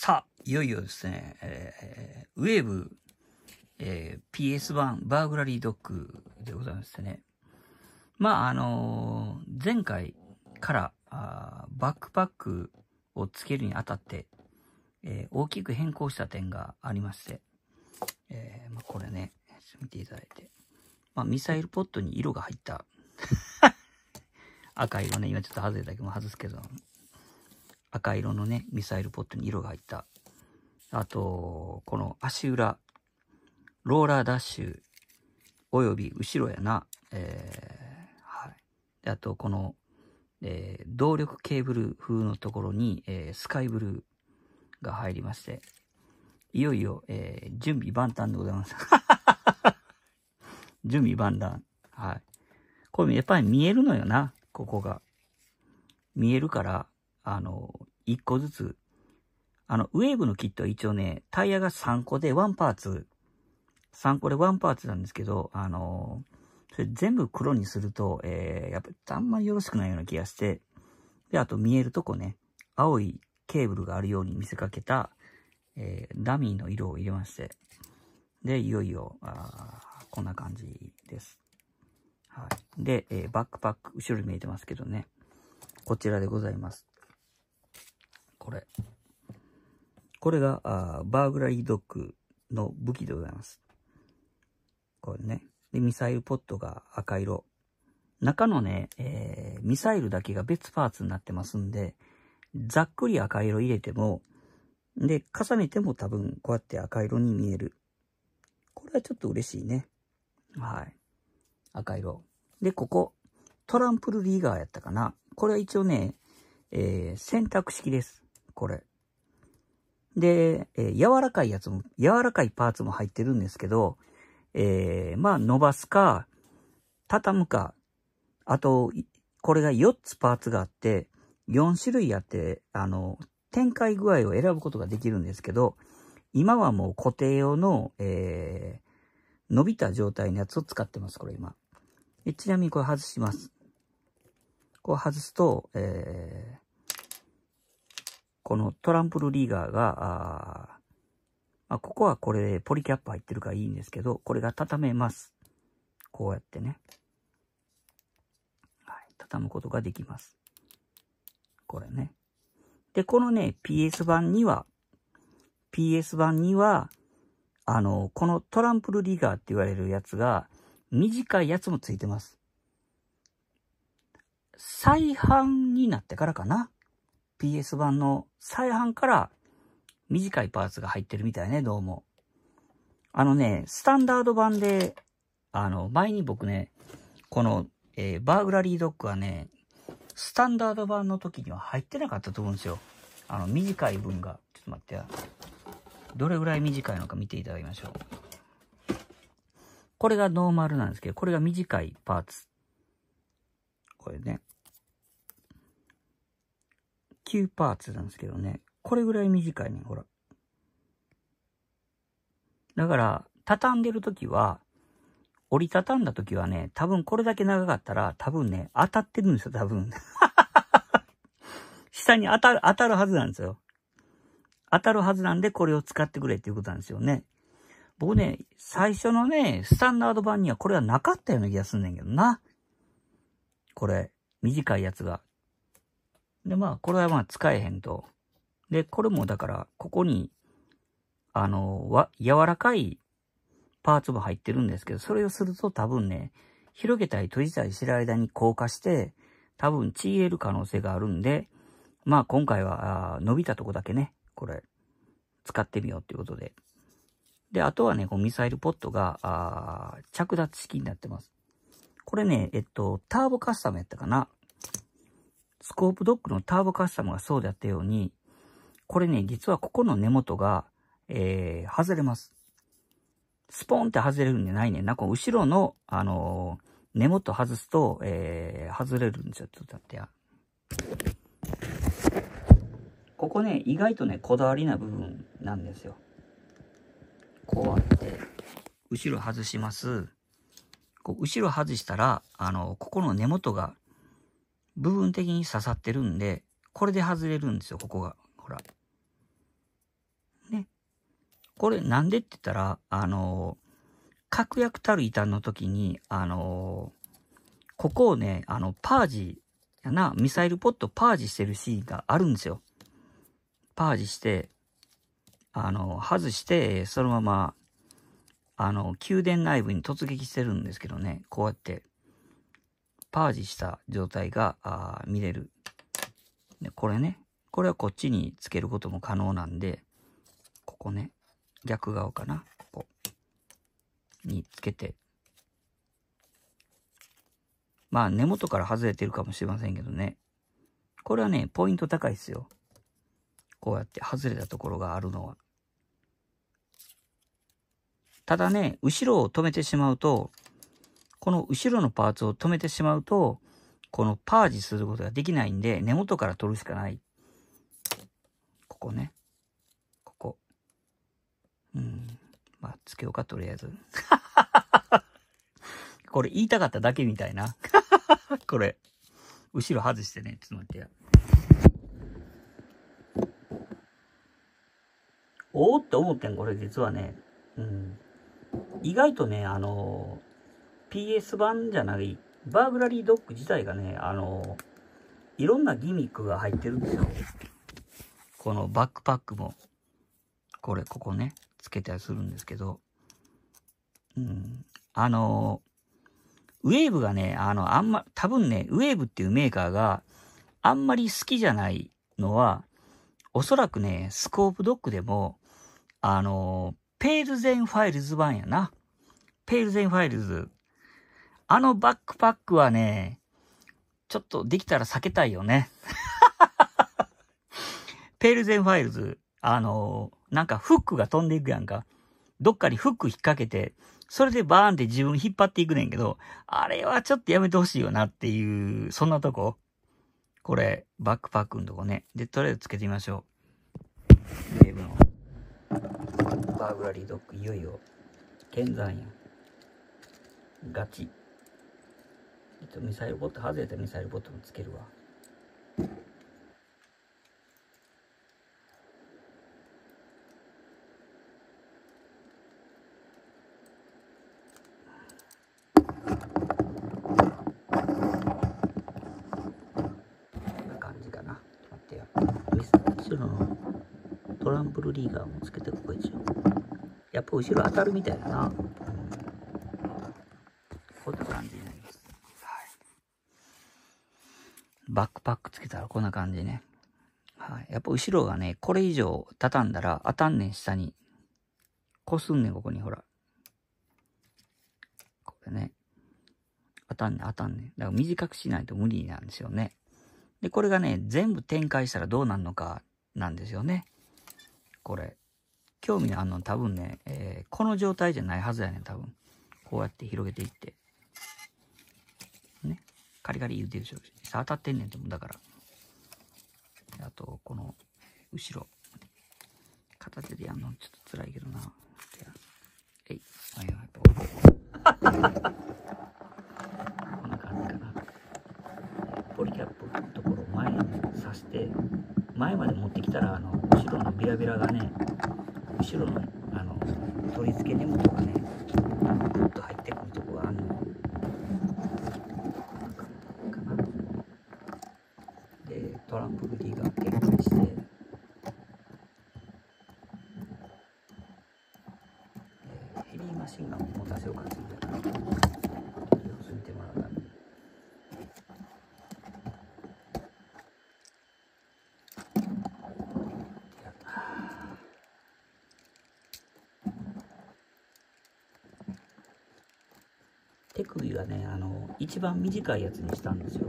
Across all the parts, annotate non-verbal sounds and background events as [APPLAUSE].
さあ、いよいよですね、えー、ウェーブ、えー、PS 版バーグラリードッグでございましてね。まあ、あのー、前回からあバックパックをつけるにあたって、えー、大きく変更した点がありまして、えー、まあ、これね、見ていただいて。まあ、ミサイルポットに色が入った [LAUGHS] 赤色ね、今ちょっと外れたけど外すけど、赤色のね、ミサイルポットに色が入った。あと、この足裏、ローラーダッシュ、および後ろやな、えー、はい。あと、この、えー、動力ケーブル風のところに、えー、スカイブルーが入りまして、いよいよ、えー、準備万端でございます。[LAUGHS] 準備万端。はい。これやっぱり見えるのよな、ここが。見えるから、あの、1個ずつ、あの、ウェーブのキットは一応ね、タイヤが3個で1パーツ、3個で1パーツなんですけど、あの、それ全部黒にすると、えー、やっぱりあんまりよろしくないような気がして、で、あと見えるとこね、青いケーブルがあるように見せかけた、えー、ダミーの色を入れまして、で、いよいよ、あこんな感じです。はい。で、えー、バックパック、後ろに見えてますけどね、こちらでございます。これ。これが、あーバーグラリードッグの武器でございます。これね。で、ミサイルポットが赤色。中のね、えー、ミサイルだけが別パーツになってますんで、ざっくり赤色入れても、で、重ねても多分こうやって赤色に見える。これはちょっと嬉しいね。はい。赤色。で、ここ、トランプルリーガーやったかな。これは一応ね、えー、選択式です。これ。で、えー、柔らかいやつも、柔らかいパーツも入ってるんですけど、えー、まあ、伸ばすか、畳むか、あと、これが4つパーツがあって、4種類あって、あの、展開具合を選ぶことができるんですけど、今はもう固定用の、えー、伸びた状態のやつを使ってます、これ今。ちなみにこれ外します。こう外すと、えー、このトランプルリーガーが、あまあ、ここはこれポリキャップ入ってるからいいんですけど、これが畳めます。こうやってね。はい、畳むことができます。これね。で、このね、PS 版には、PS 版には、あの、このトランプルリーガーって言われるやつが、短いやつもついてます。再販になってからかな。PS 版の再販から短いパーツが入ってるみたいね、どうも。あのね、スタンダード版で、あの、前に僕ね、この、えー、バーグラリードッグはね、スタンダード版の時には入ってなかったと思うんですよ。あの、短い分が。ちょっと待ってや。どれぐらい短いのか見ていただきましょう。これがノーマルなんですけど、これが短いパーツ。これね。9パーツなんですけどね。これぐらい短いね、ほら。だから、畳んでる時は、折りたたんだ時はね、多分これだけ長かったら、多分ね、当たってるんですよ、多分。[LAUGHS] 下に当たる、当たるはずなんですよ。当たるはずなんで、これを使ってくれっていうことなんですよね。僕ね、最初のね、スタンダード版にはこれはなかったような気がすんねんけどな。これ、短いやつが。で、まあ、これはまあ使えへんと。で、これもだから、ここに、あの、わ、柔らかいパーツも入ってるんですけど、それをすると多分ね、広げたり閉じたりしてる間に硬化して、多分ちぎれる可能性があるんで、まあ今回は伸びたとこだけね、これ、使ってみようっていうことで。で、あとはね、こうミサイルポットが、着脱式になってます。これね、えっと、ターボカスタムやったかな。スコープドックのターボカスタムがそうであったように、これね、実はここの根元が、えー、外れます。スポーンって外れるんじゃないねな。んか後ろの、あのー、根元外すと、えー、外れるんですよ。ちょっと待ってや。ここね、意外とね、こだわりな部分なんですよ。こうやって、後ろ外します。こう後ろ外したら、あのー、ここの根元が部分的に刺さってるんで、これで外れるんですよ、ここが。ほら。ね。これなんでって言ったら、あのー、確約たる異端の時に、あのー、ここをね、あの、パージやな、ミサイルポットパージしてるシーンがあるんですよ。パージして、あの、外して、そのまま、あの、宮殿内部に突撃してるんですけどね、こうやって、パージした状態が見れる。で、これね。これはこっちにつけることも可能なんで、ここね。逆側かな。ここ。につけて。まあ、根元から外れてるかもしれませんけどね。これはね、ポイント高いですよ。こうやって外れたところがあるのは。ただね、後ろを止めてしまうと、この後ろのパーツを止めてしまうと、このパージすることができないんで、根元から取るしかない。ここね。ここ。うん。まあ、つけようか、とりあえず。[LAUGHS] これ言いたかっただけみたいな。[LAUGHS] これ。後ろ外してね。つまっってや。おおって思ってん、これ実はね。うん。意外とね、あのー PS 版じゃない、バーグラリードッグ自体がね、あの、いろんなギミックが入ってるんですよ。このバックパックも、これ、ここね、つけたりするんですけど、うん、あの、ウェーブがね、あの、あんま、多分ね、ウェーブっていうメーカーがあんまり好きじゃないのは、おそらくね、スコープドックでも、あの、ペールゼンファイルズ版やな。ペールゼンファイルズあのバックパックはね、ちょっとできたら避けたいよね。[LAUGHS] ペールゼンファイルズ、あのー、なんかフックが飛んでいくやんか。どっかにフック引っ掛けて、それでバーンって自分引っ張っていくねんけど、あれはちょっとやめてほしいよなっていう、そんなとこ。これ、バックパックのとこね。で、とりあえずつけてみましょう。ウェーブの。バーグラリードッグ、いよいよ、剣山や。ガチ。っと、ミサイルボット、外れたミサイルボットもつけるわ。トランプルリーガーもつけてここ一応やっぱ後ろ当たるみたいだなくっつけたらこんな感じね。はい。やっぱ後ろがね、これ以上畳んだら当たんねん、下に。こすんねん、ここに、ほら。これね。当たんねん、当たんねん。だから短くしないと無理なんですよね。で、これがね、全部展開したらどうなるのかなんですよね。これ。興味のあるの多分ね、えー、この状態じゃないはずやねん、多分。こうやって広げていって。ね。カリカリ言うてるでしょ。当たってんねんと思だから。あと、この、後ろ。片手でやんのちょっと辛いけどな。えい。はいはいこんな感じかな。ポリキャップのところ前に刺して、前まで持ってきたら、あの、後ろのビラビラがね、後ろの、あの、取り付け根元がね、あの、グッと入ってくる手首はね、あの、一番短いやつにしたんですよ。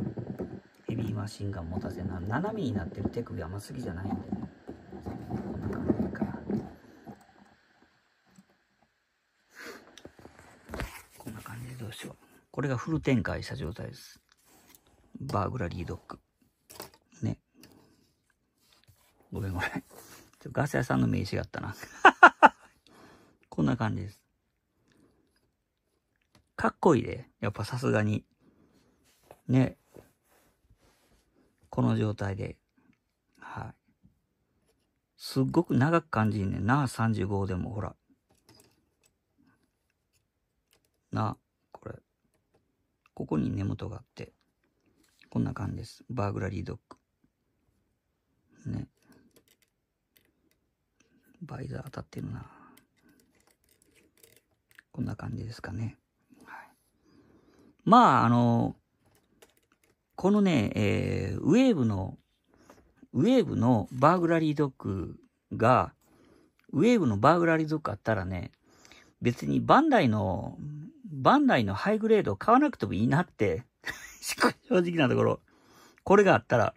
ヘビーマシンガン持たせな、斜めになってる手首あんま好きじゃないんでね。こんな感じか。こんな感じでどうしよう。これがフル展開した状態です。バーグラリードッグ。ね。ごめんごめん。ガス屋さんの名刺があったな。[LAUGHS] こんな感じです。こいで、やっぱさすがに、ね、この状態で、はい。すっごく長く感じんねんな、35でもほら。な、これ。ここに根元があって、こんな感じです。バーグラリードッグ。ね。バイザー当たってるな。こんな感じですかね。まあ、あの、このね、えー、ウェーブの、ウェーブのバーグラリードッグが、ウェーブのバーグラリードッグあったらね、別にバンダイの、バンダイのハイグレードを買わなくてもいいなって [LAUGHS] 正直なところ、これがあったら、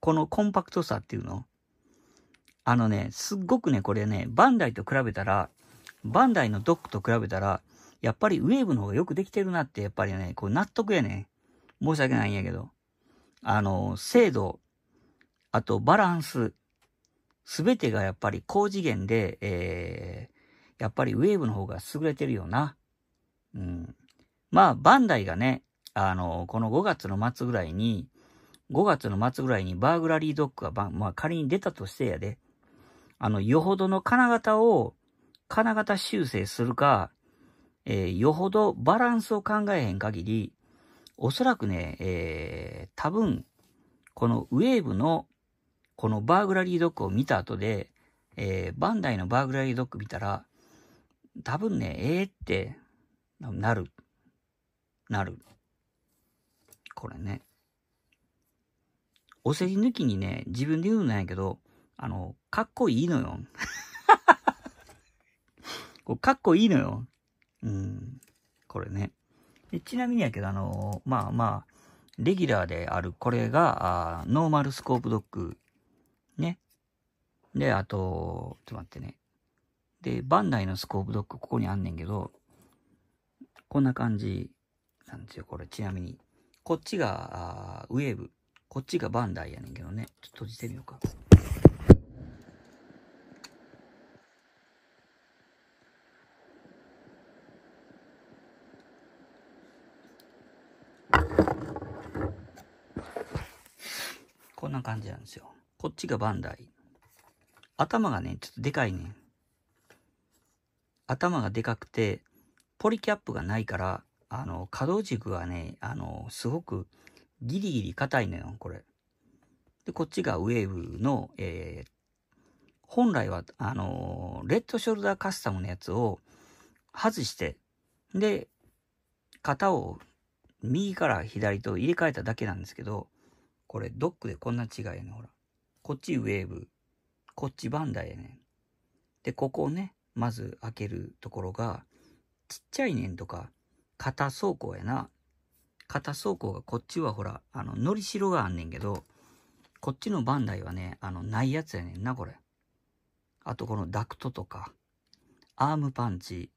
このコンパクトさっていうのあのね、すっごくね、これね、バンダイと比べたら、バンダイのドックと比べたら、やっぱりウェーブの方がよくできてるなって、やっぱりね、これ納得やね。申し訳ないんやけど。あの、精度、あとバランス、すべてがやっぱり高次元で、えー、やっぱりウェーブの方が優れてるよな。うん。まあ、バンダイがね、あの、この5月の末ぐらいに、5月の末ぐらいにバーグラリードッグが、まあ仮に出たとしてやで、あの、よほどの金型を、金型修正するか、えー、よほどバランスを考えへん限り、おそらくね、えー、多分、このウェーブの、このバーグラリードッグを見た後で、えー、バンダイのバーグラリードッグ見たら、多分ね、ええー、って、なる。なる。これね。お世辞抜きにね、自分で言うんやけど、あの、かっこいいのよ。[LAUGHS] かっこいいのよ。うん。これね。ちなみにやけど、あのー、まあまあ、レギュラーであるこれが、ノーマルスコープドッグ。ね。で、あと、ちょっと待ってね。で、バンダイのスコープドッグ、ここにあんねんけど、こんな感じなんですよ、これ。ちなみに。こっちが、ウェーブ。こっちがバンダイやねんけどね。ちょっと閉じてみようか。こんな感じなんですよ。こっちがバンダイ。頭がね、ちょっとでかいね。頭がでかくて、ポリキャップがないから、あの、可動軸がね、あの、すごくギリギリ硬いのよ、これ。で、こっちがウェーブの、えー、本来は、あのレッドショルダーカスタムのやつを外して、で、型を右から左と入れ替えただけなんですけど、これドックでこんな違いやねほら。こっちウェーブ。こっちバンダイやねん。で、ここをね、まず開けるところが、ちっちゃいねんとか、片倉庫やな。片倉庫がこっちはほら、あの、のりしろがあんねんけど、こっちのバンダイはね、あの、ないやつやねんな、これ。あとこのダクトとか、アームパンチ、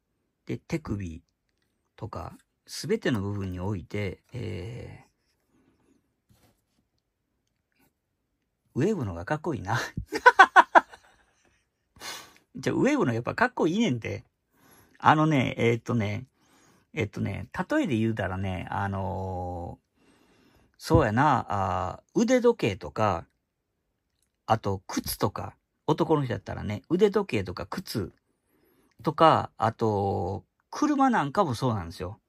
で、手首とか、すべての部分において、えウェーブのがかっこいいな [LAUGHS] じゃあ、ウェーブのやっぱかっこいいねんて。あのね、えー、っとね、えー、っとね、例えで言うたらね、あのー、そうやな、あ腕時計とか、あと靴とか、男の人だったらね、腕時計とか靴とか、あと、車なんかもそうなんですよ。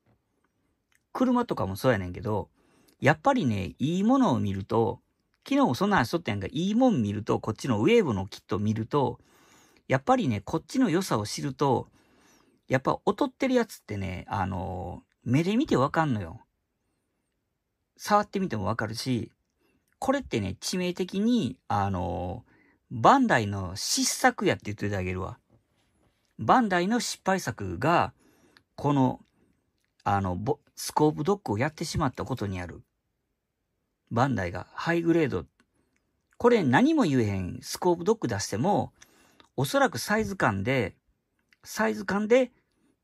車とかもそうやねんけど、やっぱりね、いいものを見ると、昨日そんな話しとったやんか、いいもん見ると、こっちのウェーブのキット見ると、やっぱりね、こっちの良さを知ると、やっぱ劣ってるやつってね、あのー、目で見てわかんのよ。触ってみてもわかるし、これってね、致命的に、あのー、バンダイの失策やって言っていあげるわ。バンダイの失敗作が、この、あの、スコープドッグをやってしまったことにある。バンダイがハイグレード。これ何も言えへんスコープドック出しても、おそらくサイズ感で、サイズ感で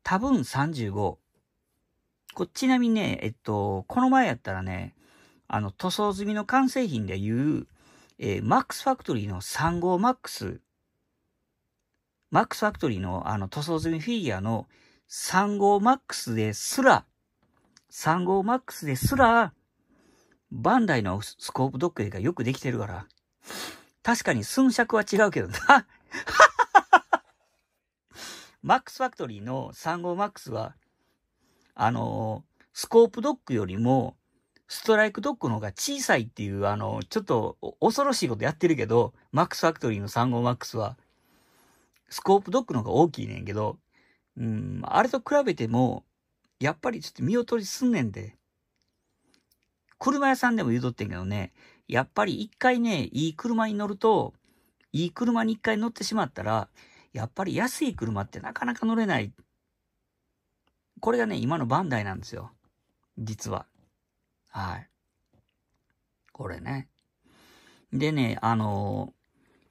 多分35。こちなみにね、えっと、この前やったらね、あの、塗装済みの完成品でいう、えー、マックスファクトリーの3 5マックス、マックスファクトリーのあの塗装済みフィギュアの3 5マックスですら、3 5マックスですら、バンダイのスコープドックがよくできてるから、確かに寸尺は違うけどな。[LAUGHS] マックスファクトリーの35マックスは、あのー、スコープドックよりも、ストライクドッグの方が小さいっていう、あの、ちょっと恐ろしいことやってるけど、マックスファクトリーの3号マックスは、スコープドッグの方が大きいねんけど、うん、あれと比べても、やっぱりちょっと見劣りすんねんで。車屋さんでも言うとってんけどね、やっぱり一回ね、いい車に乗ると、いい車に一回乗ってしまったら、やっぱり安い車ってなかなか乗れない。これがね、今のバンダイなんですよ。実は。はい。これね。でね、あの、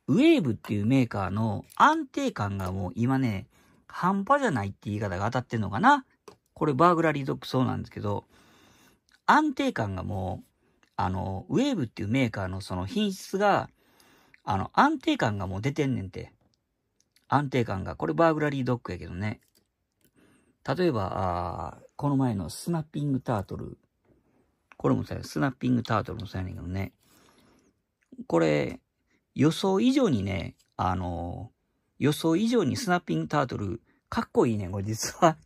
ウェーブっていうメーカーの安定感がもう今ね、半端じゃないって言い方が当たってんのかなこれバーグラリードックそうなんですけど、安定感がもう、あの、ウェーブっていうメーカーのその品質が、あの、安定感がもう出てんねんて。安定感が。これバーグラリードッグやけどね。例えば、あこの前のスナッピングタートル。これもさ、スナッピングタートルもそうやねんけどね。これ、予想以上にね、あのー、予想以上にスナッピングタートル、かっこいいねん、これ実は。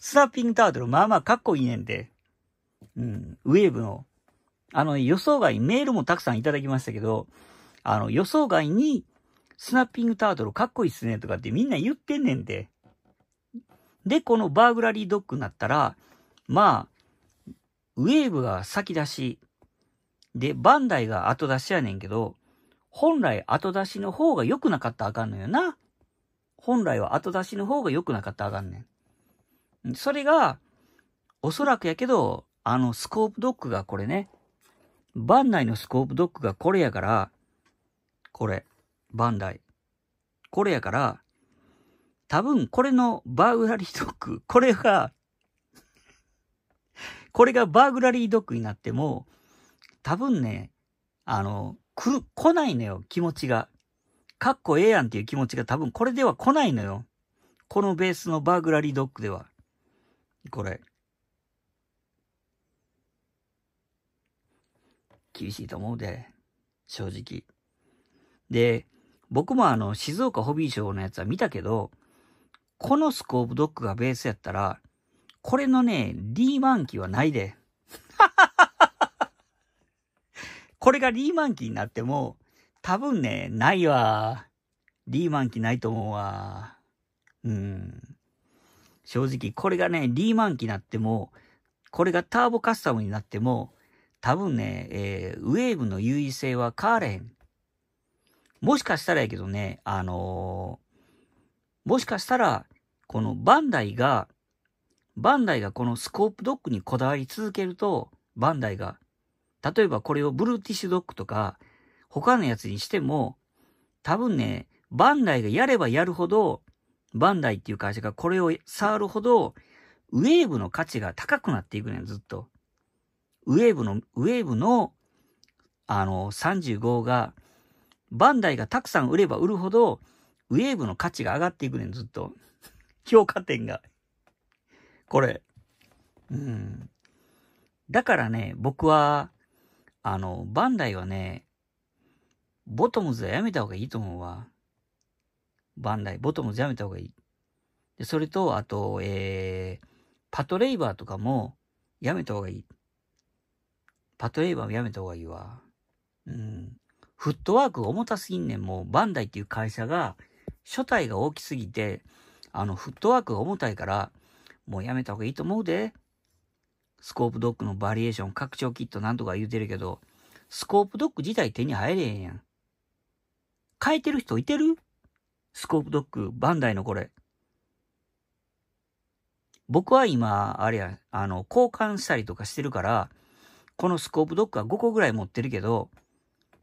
スナッピングタートル、まあまあかっこいいねんで。うん、ウェーブの。あの、予想外、メールもたくさんいただきましたけど、あの、予想外に、スナッピングタートルかっこいいっすねとかってみんな言ってんねんで。で、このバーグラリードッグになったら、まあ、ウェーブが先出し、で、バンダイが後出しやねんけど、本来後出しの方が良くなかったらあかんのよな。本来は後出しの方が良くなかったらあかんねん。それが、おそらくやけど、あのスコープドックがこれね、バンダイのスコープドックがこれやから、これ、バンダイ。これやから、多分これのバーグラリードック、これが、これがバーグラリードックになっても、多分ね、あの、来ないのよ、気持ちが。かっこええやんっていう気持ちが多分これでは来ないのよ。このベースのバーグラリードックでは。これ。厳しいと思うで、正直。で、僕もあの、静岡ホビーショーのやつは見たけど、このスコープドッグがベースやったら、これのね、リーマンキーはないで。[LAUGHS] これがリーマンキーになっても、多分ね、ないわ。リーマンキーないと思うわ。うん。正直。これがね、リーマン機になっても、これがターボカスタムになっても、多分ね、えー、ウェーブの優位性は変われへん。もしかしたらやけどね、あのー、もしかしたら、このバンダイが、バンダイがこのスコープドッグにこだわり続けると、バンダイが、例えばこれをブルーティッシュドッグとか、他のやつにしても、多分ね、バンダイがやればやるほど、バンダイっていう会社がこれを触るほど、ウェーブの価値が高くなっていくねん、ずっと。ウェーブの、ウェーブの、あの、35が、バンダイがたくさん売れば売るほど、ウェーブの価値が上がっていくねん、ずっと。評価点が。これ。うん。だからね、僕は、あの、バンダイはね、ボトムズはやめた方がいいと思うわ。バンダイ。ボトムズやめた方がいい。で、それと、あと、えー、パトレイバーとかもやめた方がいい。パトレイバーもやめた方がいいわ。うん。フットワークが重たすぎんねん。もう、バンダイっていう会社が、初体が大きすぎて、あの、フットワークが重たいから、もうやめた方がいいと思うで。スコープドッグのバリエーション、拡張キットなんとか言うてるけど、スコープドッグ自体手に入れへんやん。変えてる人いてるスコープドッグ、バンダイのこれ。僕は今、あれや、あの、交換したりとかしてるから、このスコープドッグは5個ぐらい持ってるけど、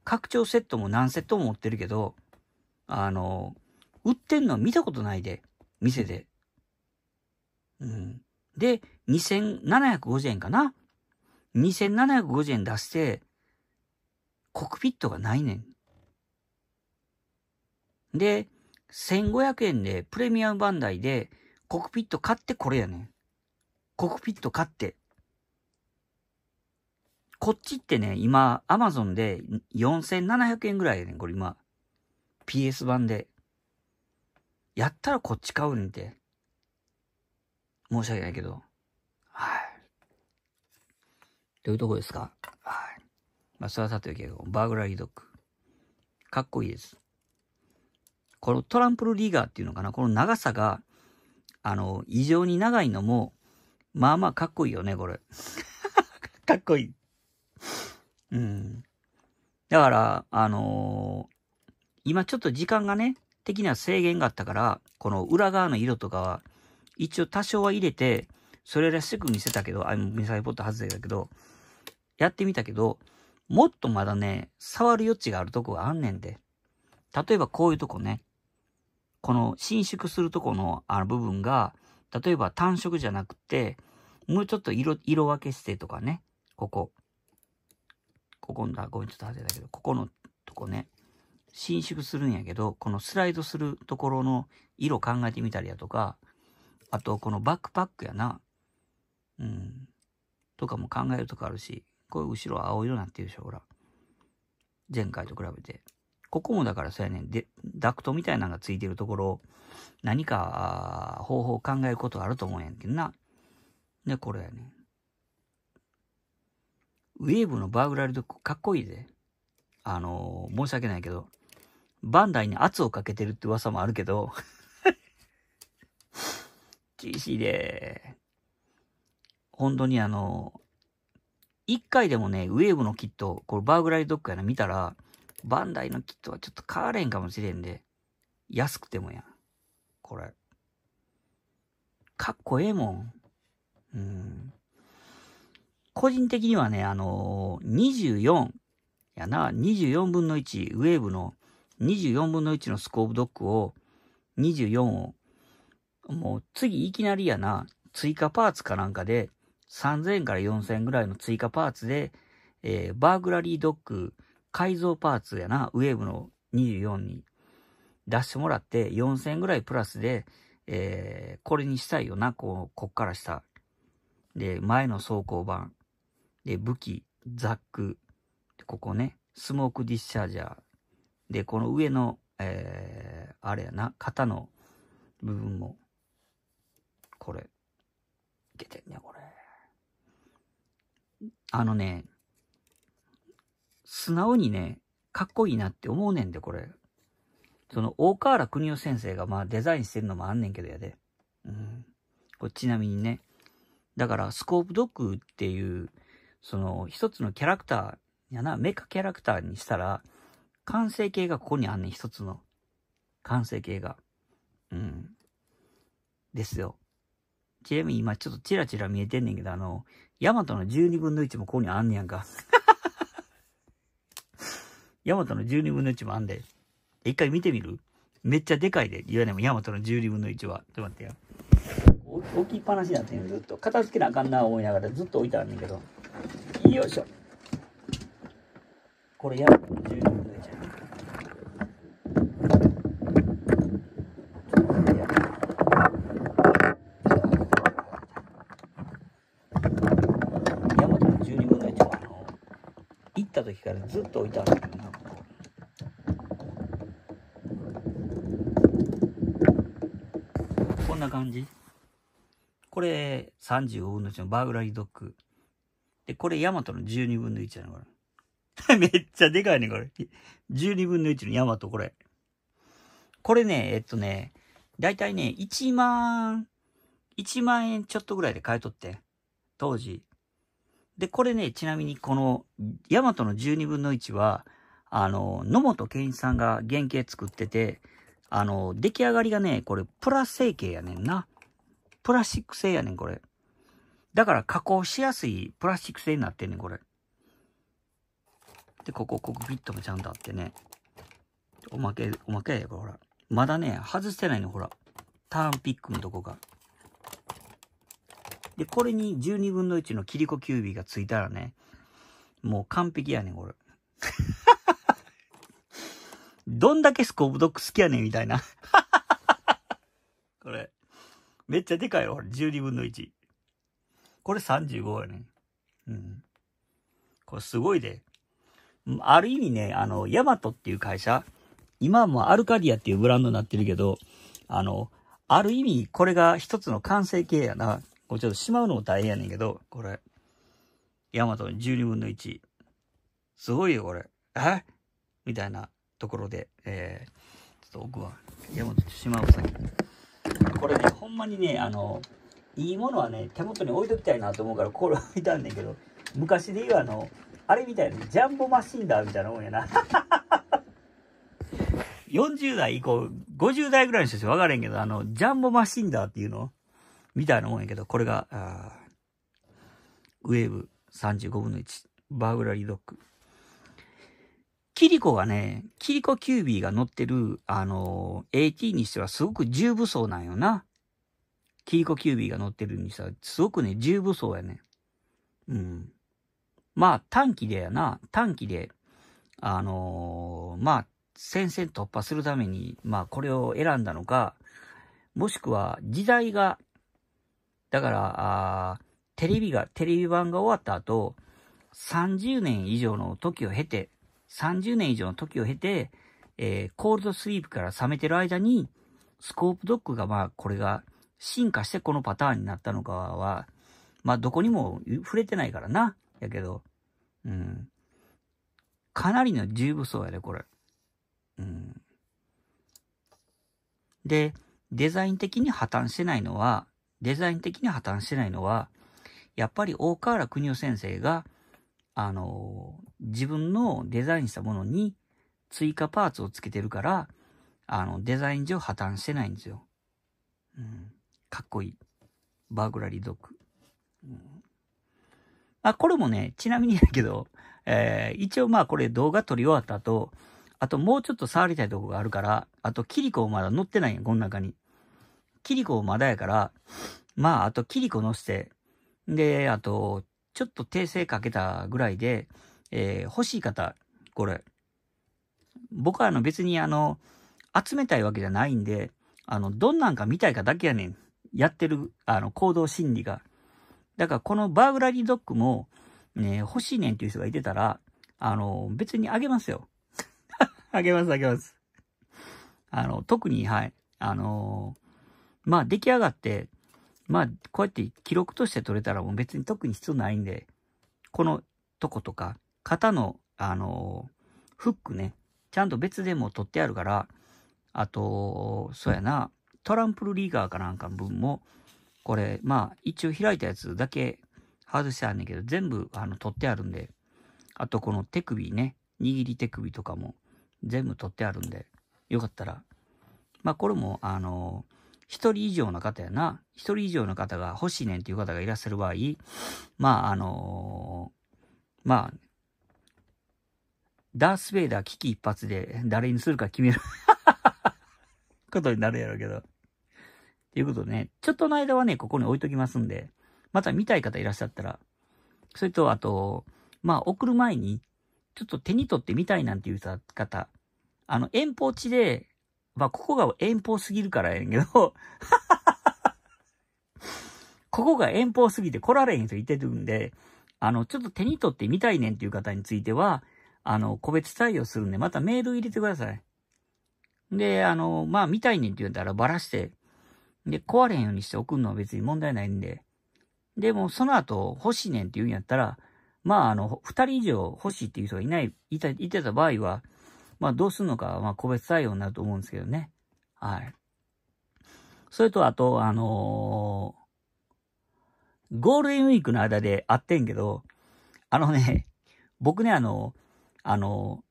拡張セットも何セットも持ってるけど、あの、売ってんの見たことないで、店で。うん。で、2750円かな ?2750 円出して、コックピットがないねん。で、1500円でプレミアムバンダイでコクピット買ってこれやねん。コクピット買って。こっちってね、今、アマゾンで4700円ぐらいやねん、これ今。PS 版で。やったらこっち買うねんて。申し訳ないけど。はい。どういうとこですかはい。まあ、それはさておき、バーグラリードッグ。かっこいいです。このトランプルリーガーっていうのかな、この長さが、あの、異常に長いのも、まあまあかっこいいよね、これ。[LAUGHS] かっこいい。うん。だから、あのー、今ちょっと時間がね、的には制限があったから、この裏側の色とかは、一応多少は入れて、それらしく見せたけど、あ、ミサイポット外れだけど、やってみたけど、もっとまだね、触る余地があるとこがあんねんで。例えばこういうとこね。この伸縮するとこのあの部分が、例えば単色じゃなくて、もうちょっと色、色分けしてとかね、ここ。ここだごめん、ちょっと外れたけど、ここのとこね、伸縮するんやけど、このスライドするところの色考えてみたりやとか、あと、このバックパックやな。うん。とかも考えるとかあるし、こういう後ろ青色になってるでしょ、ほら。前回と比べて。ここもだからそうやねん。で、ダクトみたいなのがついてるところ、何か方法を考えることあると思うんやんけどな。で、これやねん。ウェーブのバーグラリドッグかっこいいぜ。あのー、申し訳ないけど、バンダイに圧をかけてるって噂もあるけど、厳しいで。本当にあのー、一回でもね、ウェーブのキット、これバーグラリドッグやな、見たら、バンダイのキットはちょっと変われんかもしれんで、安くてもやん。これ。かっこええもん。うん。個人的にはね、あのー、24やな、24分の1、ウェーブの24分の1のスコープドックを、24を、もう次いきなりやな、追加パーツかなんかで、3000から4000ぐらいの追加パーツで、えー、バーグラリードック改造パーツやな、ウェーブの24に出してもらって、4000円ぐらいプラスで、えー、これにしたいよな、こう、こっから下。で、前の走行版。で、武器、ザック。で、ここね、スモークディッシャージャー。で、この上の、えー、あれやな、型の部分も、これ、いけてんね、これ。あのね、素直にね、かっこいいなって思うねんで、これ。その、大河原邦夫先生が、まあ、デザインしてるのもあんねんけどやで。うん。これちなみにね。だから、スコープドッグっていう、その、一つのキャラクターやな、メカキャラクターにしたら、完成形がここにあんねん、一つの。完成形が。うん。ですよ。ちなみに今ちょっとチラチラ見えてんねんけど、あの、ヤマトの12分の1もここにあんねやんか。ヤマトの12分の1もあんで。一回見てみるめっちゃでかいで。いわゆるヤマトの12分の1は。ちょっと待ってよ。置きっぱなしになってんずっと。片付けなあかんな思いながらずっと置いてあるんだけど。よいしょ。これヤマトの12分の1や。行った時からずっと置いてあるんだな感じ。これ35分の1のバーグラリドッグ。で、これヤマトの12分の1なの、これ。めっちゃでかいね、これ。12分の1のヤマト、これ。これね、えっとね、だいたいね、1万、1万円ちょっとぐらいで買い取って。当時。で、これね、ちなみにこの、ヤマトの12分の1は、あの、野本健一さんが原型作ってて、あの、出来上がりがね、これ、プラ成形やねんな。プラスチック製やねん、これ。だから加工しやすいプラスチック製になってんねん、これ。で、ここ、コックピットもちゃんとあってね。おまけ、おまけやこれ、ほら。まだね、外してないの、ほら。ターンピックのとこが。で、これに12分の1の切リ子キュービーがついたらね、もう完璧やねん、これ。どんだけスコーブドック好きやねんみたいな。[LAUGHS] これ。めっちゃでかいよ、これ。12分の1。これ35やねん。うん。これすごいで。ある意味ね、あの、ヤマトっていう会社、今はもうアルカディアっていうブランドになってるけど、あの、ある意味、これが一つの完成形やな。これちょっとしまうのも大変やねんけど、これ。ヤマトの12分の1。すごいよ、これ。えみたいな。ところで、えー、ちょっと奥は山口島これね、ほんまにね、あの、いいものはね、手元に置いときたいなと思うから、これ置いたんだけど、昔で言うあの、あれみたいな、ジャンボマシンダーみたいなもんやな。40 [LAUGHS] 代以降、50代ぐらいの人しか分からへんけど、あの、ジャンボマシンダーっていうのみたいなもんやけど、これが、ウェーブ35分の1、バーグラリードッグ。キリコがね、キリコキュービーが乗ってる、あのー、AT にしてはすごく重武装なんよな。キリコキュービーが乗ってるにしては、すごくね、重武装やね。うん。まあ、短期でやな、短期で、あのー、まあ、戦線突破するために、まあ、これを選んだのか、もしくは、時代が、だから、テレビが、テレビ版が終わった後、30年以上の時を経て、30年以上の時を経て、えー、コールドスリープから冷めてる間に、スコープドッグがまあこれが進化してこのパターンになったのかは、まあどこにも触れてないからな。やけど、うん。かなりの重武装やで、これ。うん。で、デザイン的に破綻してないのは、デザイン的に破綻してないのは、やっぱり大河原邦夫先生があの、自分のデザインしたものに追加パーツをつけてるから、あの、デザイン上破綻してないんですよ。うん。かっこいい。バーグラリードッグ。あ、これもね、ちなみにやけど、えー、一応まあこれ動画撮り終わった後、あともうちょっと触りたいとこがあるから、あとキリコまだ乗ってないやん、この中に。キリコまだやから、まああとキリコ乗せて、で、あと、ちょっと訂正かけたぐらいで、えー、欲しい方、これ。僕はあの別にあの、集めたいわけじゃないんで、あの、どんなんか見たいかだけやねん。やってる、あの、行動心理が。だからこのバーグラリードッグも、ね、欲しいねんっていう人がいてたら、あの、別にあげますよ。[LAUGHS] あげます、あげます。あの、特に、はい。あのー、まあ、出来上がって、まあ、こうやって記録として取れたらもう別に特に必要ないんで、このとことか、肩の、あのー、フックね、ちゃんと別でも取ってあるから、あと、そうやな、トランプルリーガーかなんかの分も、これ、まあ、一応開いたやつだけ外してあんねんけど、全部、あの、取ってあるんで、あとこの手首ね、握り手首とかも全部取ってあるんで、よかったら、まあ、これも、あのー一人以上の方やな、一人以上の方が欲しいねんっていう方がいらっしゃる場合、まあ、あのー、まあ、ダース・ベイダー危機一発で誰にするか決める [LAUGHS] ことになるやろうけど。ということでね、ちょっとの間はね、ここに置いときますんで、また見たい方いらっしゃったら、それと、あと、まあ、送る前に、ちょっと手に取ってみたいなんていう方、あの、遠方地でまあ、ここが遠方すぎるからやんけど [LAUGHS] ここが遠方すぎて来られへん人いてるんで、あの、ちょっと手に取ってみたいねんっていう方については、あの、個別対応するんで、またメール入れてください。で、あの、まあ、見たいねんって言ったらばらして、で、壊れへんようにして送るのは別に問題ないんで、でも、その後、欲しいねんって言うんやったら、まあ、あの、二人以上欲しいっていう人がいない、いた、いてた場合は、まあ、どうするのかまあ、個別対応になると思うんですけどね。はい。それと、あと、あのー、ゴールデンウィークの間で会ってんけど、あのね、僕ね、あの、あの、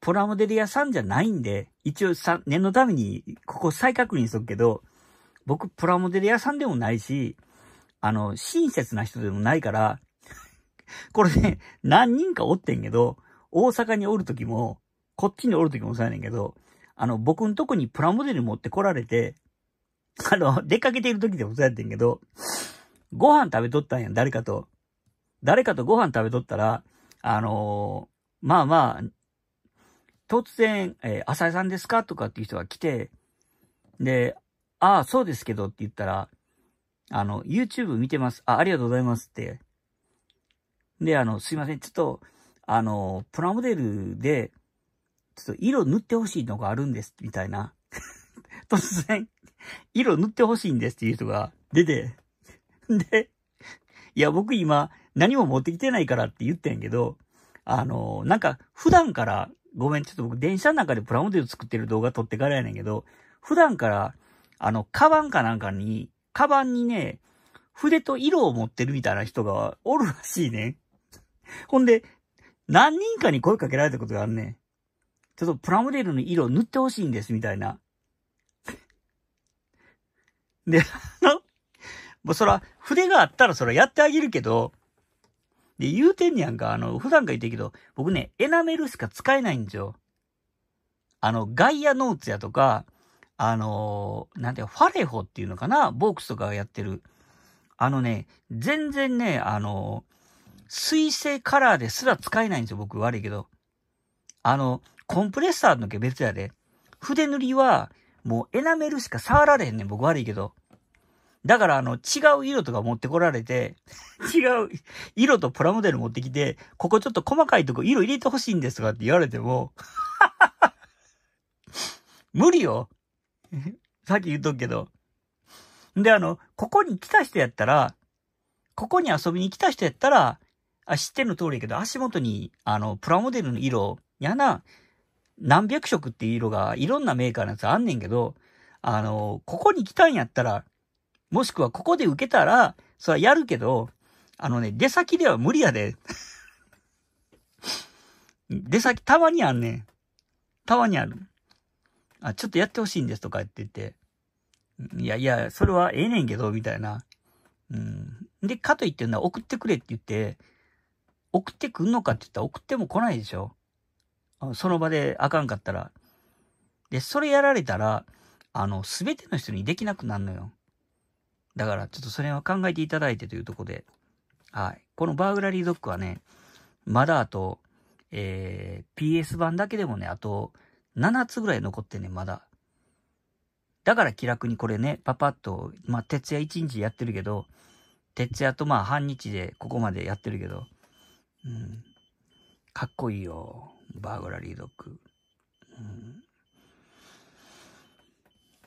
プラモデル屋さんじゃないんで、一応さ、念のために、ここ再確認しとくけど、僕、プラモデル屋さんでもないし、あの、親切な人でもないから、これね、何人かおってんけど、大阪におる時も、こっちにおる時もそうやねんけど、あの、僕んとこにプラモデル持ってこられて、[LAUGHS] あの、出かけている時でもそうやってんけど、ご飯食べとったんやん、誰かと。誰かとご飯食べとったら、あのー、まあまあ、突然、えー、浅井さんですかとかっていう人が来て、で、ああ、そうですけどって言ったら、あの、YouTube 見てます。あ、ありがとうございますって。で、あの、すいません。ちょっと、あの、プラモデルで、ちょっと色塗ってほしいのがあるんです、みたいな。[LAUGHS] 突然、色塗ってほしいんですっていう人が出て、で、いや、僕今何も持ってきてないからって言ってんけど、あの、なんか普段から、ごめん、ちょっと僕電車の中でプラモデル作ってる動画撮ってからやねんけど、普段から、あの、カバンかなんかに、カバンにね、筆と色を持ってるみたいな人がおるらしいね。ほんで、何人かに声かけられたことがあんねん。ちょっとプラモデルの色を塗ってほしいんです、みたいな。[LAUGHS] で、あの、もうそら、筆があったらそらやってあげるけど、で、言うてんねやんか、あの、普段から言ってるけど、僕ね、エナメルしか使えないんですよ。あの、ガイアノーツやとか、あのー、なんていうファレホっていうのかなボークスとかがやってる。あのね、全然ね、あのー、水性カラーですら使えないんですよ、僕。悪いけど。あの、コンプレッサーのけ別やで。筆塗りは、もうエナメルしか触られへんねん、僕悪いけど。だからあの、違う色とか持ってこられて、[LAUGHS] 違う色とプラモデル持ってきて、ここちょっと細かいとこ色入れてほしいんですとかって言われても、[LAUGHS] 無理よ。[LAUGHS] さっき言っとくけど。で、あの、ここに来た人やったら、ここに遊びに来た人やったら、あ知っての通りやけど、足元に、あの、プラモデルの色、やな、何百色っていう色がいろんなメーカーのやつあんねんけど、あの、ここに来たんやったら、もしくはここで受けたら、それはやるけど、あのね、出先では無理やで。[LAUGHS] 出先たまにあんねん。たまにある。あ、ちょっとやってほしいんですとか言ってて。いやいや、それはええねんけど、みたいな。うん。で、かといってのは送ってくれって言って、送ってくんのかって言ったら送っても来ないでしょ。その場であかんかったら。で、それやられたら、あの、すべての人にできなくなるのよ。だから、ちょっとそれは考えていただいてというとこで。はい。このバーグラリードックはね、まだあと、えー、PS 版だけでもね、あと、7つぐらい残ってね、まだ。だから気楽にこれね、パパッと、まあ、徹夜1日やってるけど、徹夜とまあ半日でここまでやってるけど、うん、かっこいいよ。バーグラリードッグ。うん、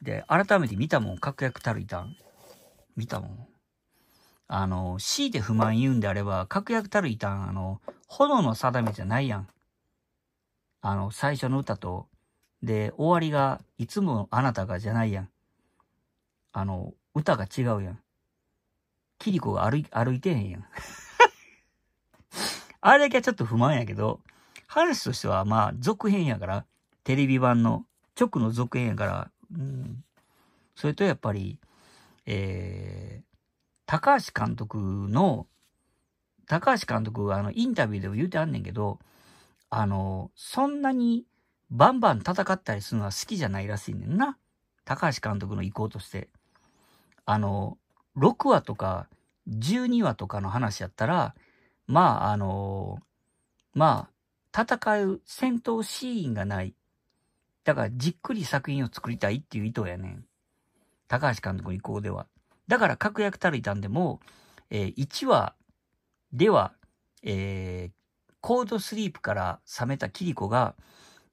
で、改めて見たもん。確約たるいたん。見たもん。あの、強いて不満言うんであれば、確約たるいたん、あの、炎の定めじゃないやん。あの、最初の歌と、で、終わりが、いつもあなたがじゃないやん。あの、歌が違うやん。キリコが歩い、歩いてへんやん。あれだけはちょっと不満やけど、話としてはまあ続編やから、テレビ版の、直の続編やから、うん。それとやっぱり、えー、高橋監督の、高橋監督はあのインタビューでも言うてあんねんけど、あの、そんなにバンバン戦ったりするのは好きじゃないらしいねんな。高橋監督の意向として。あの、6話とか12話とかの話やったら、まあ、あのー、まあ、戦う戦闘シーンがない。だから、じっくり作品を作りたいっていう意図やねん。高橋監督の意向では。だから、確約たるいたんでも、えー、1話では、えー、コードスリープから覚めたキリコが、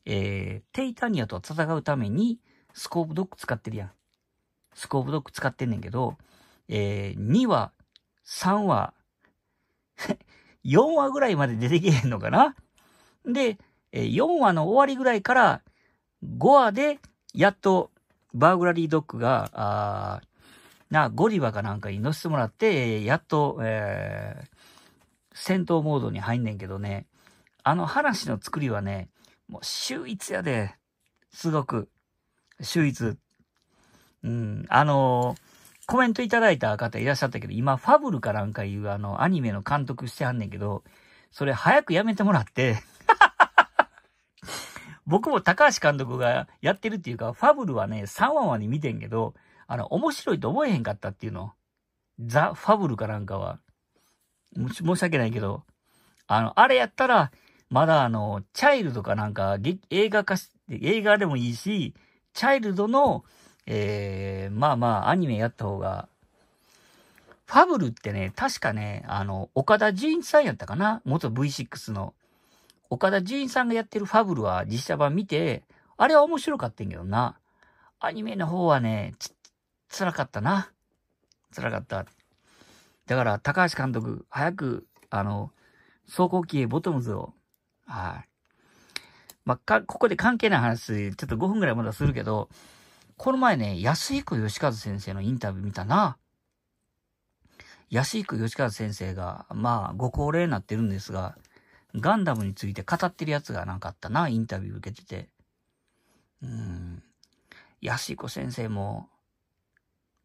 えー、テイタニアと戦うために、スコープドック使ってるやん。スコープドック使ってんねんけど、えー、2話、3話、4話ぐらいまで出てきへんのかなで、4話の終わりぐらいから5話でやっとバーグラリードッグが、あな、ゴリバかなんかに乗せてもらって、やっと、えー、戦闘モードに入んねんけどね、あの話の作りはね、もう秀逸やで、すごく、秀逸。うん、あのーコメントいただいた方いらっしゃったけど、今、ファブルかなんかいうあの、アニメの監督してはんねんけど、それ早くやめてもらって [LAUGHS] 僕も高橋監督がやってるっていうか、ファブルはね、3話まで見てんけど、あの、面白いと思えへんかったっていうの。ザ・ファブルかなんかは。申し訳ないけど、あの、あれやったら、まだあの、チャイルドかなんか、映画化し、映画でもいいし、チャイルドの、えー、まあまあ、アニメやった方が、ファブルってね、確かね、あの、岡田純一さんやったかな元 V6 の。岡田純一さんがやってるファブルは実写版見て、あれは面白かったんけどな。アニメの方はね、つ、辛かったな。辛かった。だから、高橋監督、早く、あの、走行機へボトムズを。はい。まあ、か、ここで関係ない話、ちょっと5分ぐらいまだするけど、この前ね、安彦義和先生のインタビュー見たな。安彦義和先生が、まあ、ご高齢になってるんですが、ガンダムについて語ってるやつがなかったな、インタビュー受けてて。うん。安彦先生も、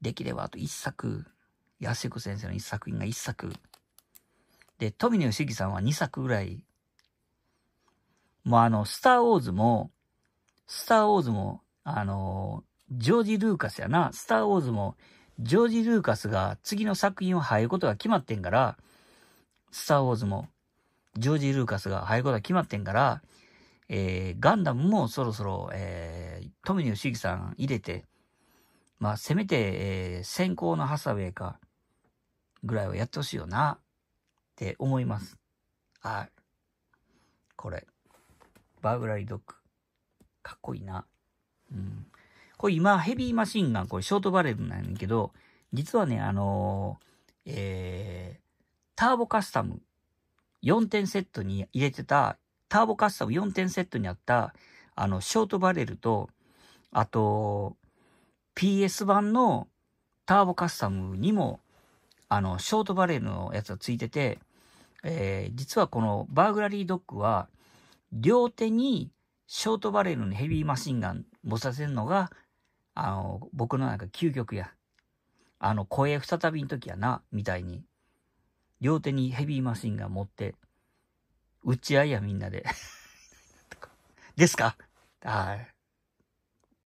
できればあと一作、安彦先生の一作品が一作。で、富野義樹さんは二作ぐらい。もうあの、スターウォーズも、スターウォーズも、あのジョージ・ルーカスやな、スター・ウォーズも、ジョージ・ルーカスが次の作品を入ることが決まってんから、スター・ウォーズも、ジョージ・ルーカスが入ることが決まってんから、えー、ガンダムもそろそろ、えー、富野義行さん入れて、まあ、せめて、えー、先行のハサウェイか、ぐらいはやってほしいよな、って思います。はい。これ。バーグラリードッグ。かっこいいな。うん。これ今、ヘビーマシンガン、これショートバレルなんやけど、実はね、あのー、えー、ターボカスタム4点セットに入れてた、ターボカスタム4点セットにあった、あの、ショートバレルと、あと、PS 版のターボカスタムにも、あの、ショートバレルのやつがついてて、えー、実はこのバーグラリードッグは、両手にショートバレルのヘビーマシンガン持たせるのがあの、僕のなんか究極や。あの、声再びの時やな、みたいに。両手にヘビーマシンが持って、打ち合いやみんなで [LAUGHS] ですかはい。